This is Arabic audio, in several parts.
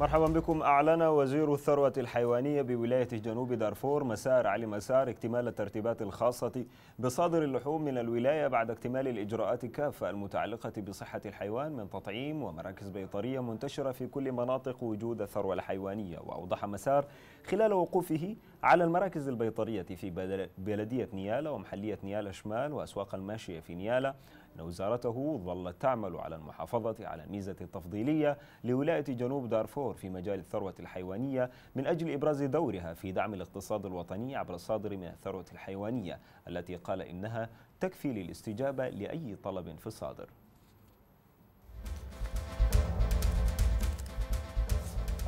مرحبا بكم أعلن وزير الثروة الحيوانية بولاية جنوب دارفور مسار علي مسار اكتمال الترتيبات الخاصة بصادر اللحوم من الولاية بعد اكتمال الإجراءات كافة المتعلقة بصحة الحيوان من تطعيم ومراكز بيطرية منتشرة في كل مناطق وجود الثروة الحيوانية وأوضح مسار خلال وقوفه على المراكز البيطرية في بلدية نيالا ومحلية نيالا شمال وأسواق الماشية في نيالا أن وزارته ظلت تعمل على المحافظة على الميزة التفضيلية لولاية جنوب دارفور في مجال الثروة الحيوانية من أجل إبراز دورها في دعم الاقتصاد الوطني عبر الصادر من الثروة الحيوانية التي قال إنها تكفي للاستجابة لأي طلب في الصادر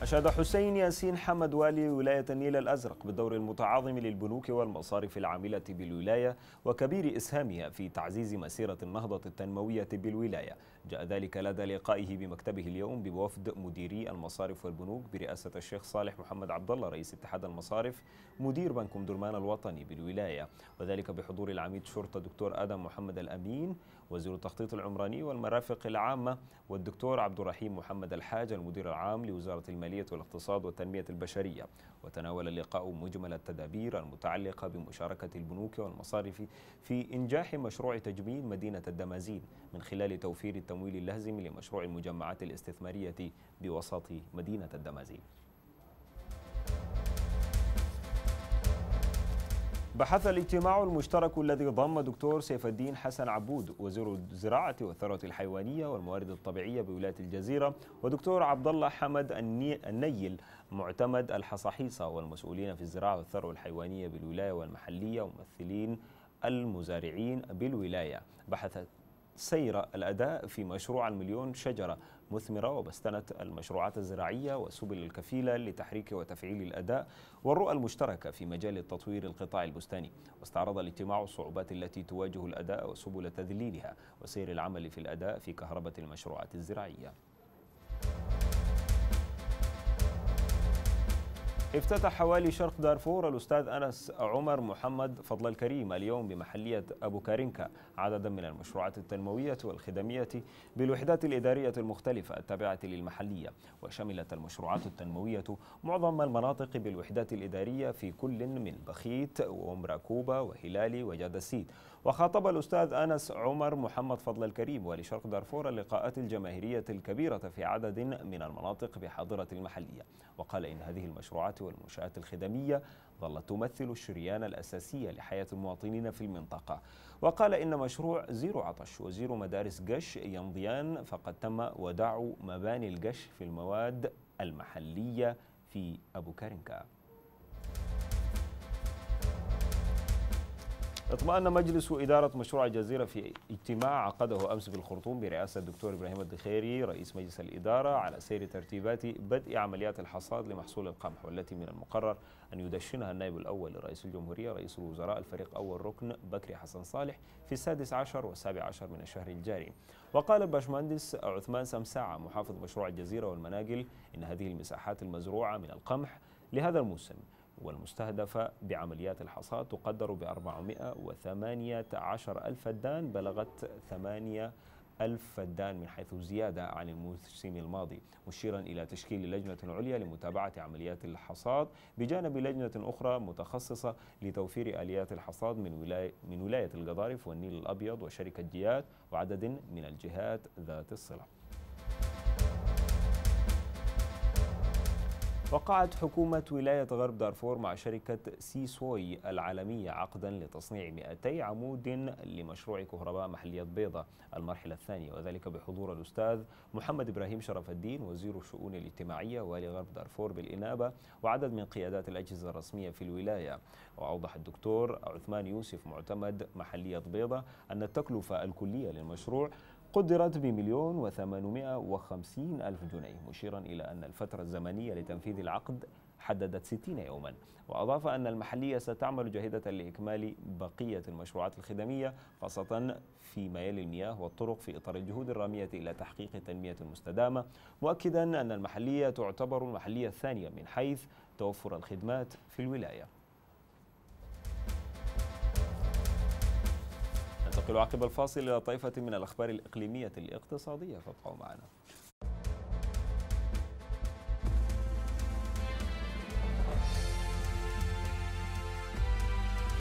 أشاد حسين ياسين حمد والي ولاية النيل الأزرق بالدور المتعاظم للبنوك والمصارف العاملة بالولاية وكبير إسهامها في تعزيز مسيرة النهضة التنموية بالولاية جاء ذلك لدى لقائه بمكتبه اليوم بوفد مديري المصارف والبنوك برئاسة الشيخ صالح محمد عبد الله رئيس اتحاد المصارف مدير بنك درمان الوطني بالولاية وذلك بحضور العميد شرطة دكتور آدم محمد الأمين وزير التخطيط العمراني والمرافق العامة والدكتور عبد الرحيم محمد الحاج المدير العام لوزارة المالية المالية والاقتصاد والتنمية البشرية وتناول اللقاء مجمل التدابير المتعلقة بمشاركة البنوك والمصارف في إنجاح مشروع تجميل مدينة الدمازين من خلال توفير التمويل اللازم لمشروع المجمعات الاستثمارية بوسط مدينة الدمازين بحث الاجتماع المشترك الذي ضم دكتور سيف الدين حسن عبود وزير الزراعة والثروة الحيوانية والموارد الطبيعية بولاية الجزيرة ودكتور عبد الله حمد النيل معتمد الحصحيصة والمسؤولين في الزراعة والثروة الحيوانية بالولاية والمحلية وممثلين المزارعين بالولاية بحث سير الأداء في مشروع المليون شجرة مثمرة وبستنة المشروعات الزراعية والسبل الكفيلة لتحريك وتفعيل الأداء والرؤى المشتركة في مجال التطوير القطاع البستاني واستعرض الاجتماع الصعوبات التي تواجه الأداء وسبل تذليلها وسير العمل في الأداء في كهربة المشروعات الزراعية افتتح حوالي شرق دارفور الأستاذ أنس عمر محمد فضل الكريم اليوم بمحلية أبو كارينكا عددا من المشروعات التنموية والخدمية بالوحدات الإدارية المختلفة التابعة للمحلية وشملت المشروعات التنموية معظم المناطق بالوحدات الإدارية في كل من بخيت وأم كوبا وهلالي وجادسيت وخاطب الأستاذ أنس عمر محمد فضل الكريم ولشرق دارفور اللقاءات الجماهيرية الكبيرة في عدد من المناطق بحاضرة المحلية وقال إن هذه المشروعات والمنشآت الخدمية ظلت تمثل الشريان الأساسية لحياة المواطنين في المنطقة وقال إن مشروع زيرو عطش وزيرو مدارس قش يمضيان فقد تم وداع مباني القش في المواد المحلية في أبو كارنكا اطمأن مجلس إدارة مشروع الجزيرة في اجتماع عقده أمس في الخرطوم برئاسة الدكتور إبراهيم الدخيري رئيس مجلس الإدارة على سير ترتيبات بدء عمليات الحصاد لمحصول القمح والتي من المقرر أن يدشنها النائب الأول لرئيس الجمهورية رئيس الوزراء الفريق أول ركن بكري حسن صالح في السادس عشر والسابع عشر من الشهر الجاري وقال الباشمهندس عثمان سمساعة محافظ مشروع الجزيرة والمناقل إن هذه المساحات المزروعة من القمح لهذا الموسم والمستهدفة بعمليات الحصاد تقدر ب 418 ألف فدان بلغت 8 ألف فدان من حيث زيادة عن الموسم الماضي مشيرا إلى تشكيل لجنة عليا لمتابعة عمليات الحصاد بجانب لجنة أخرى متخصصة لتوفير آليات الحصاد من ولاية, من ولاية القضارف والنيل الأبيض وشركة جيات وعدد من الجهات ذات الصلة وقعت حكومة ولاية غرب دارفور مع شركة سي سوي العالمية عقدا لتصنيع 200 عمود لمشروع كهرباء محلية بيضة المرحلة الثانية وذلك بحضور الأستاذ محمد إبراهيم شرف الدين وزير الشؤون الاجتماعية والي غرب دارفور بالإنابة وعدد من قيادات الأجهزة الرسمية في الولاية وأوضح الدكتور عثمان يوسف معتمد محلية بيضة أن التكلفة الكلية للمشروع قدرت بمليون وثمانمائة وخمسين ألف جنيه مشيرا إلى أن الفترة الزمنية لتنفيذ العقد حددت 60 يوما وأضاف أن المحلية ستعمل جاهدة لإكمال بقية المشروعات الخدمية خاصة في ميال المياه والطرق في إطار الجهود الرامية إلى تحقيق التنمية المستدامة مؤكدا أن المحلية تعتبر المحلية الثانية من حيث توفر الخدمات في الولاية ننتقل عقب الفاصل إلى طائفة من الأخبار الإقليمية الاقتصادية فابقوا معنا